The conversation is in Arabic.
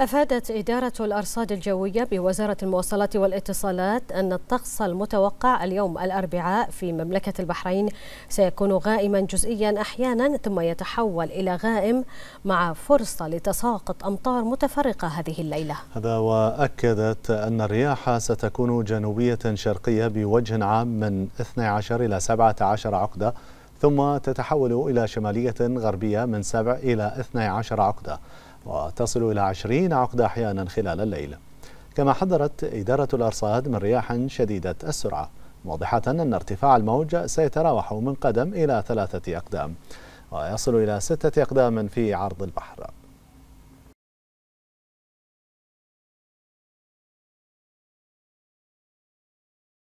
أفادت إدارة الأرصاد الجوية بوزارة المواصلات والاتصالات أن الطقس المتوقع اليوم الأربعاء في مملكة البحرين سيكون غائما جزئيا أحيانا ثم يتحول إلى غائم مع فرصة لتساقط أمطار متفرقة هذه الليلة هذا وأكدت أن الرياح ستكون جنوبية شرقية بوجه عام من 12 إلى 17 عقدة ثم تتحول إلى شمالية غربية من 7 إلى 12 عقدة وتصل إلى 20 عقدة أحيانا خلال الليل كما حذرت إدارة الأرصاد من رياح شديدة السرعة واضحة أن ارتفاع الموج سيتراوح من قدم إلى ثلاثة أقدام ويصل إلى ستة أقدام في عرض البحر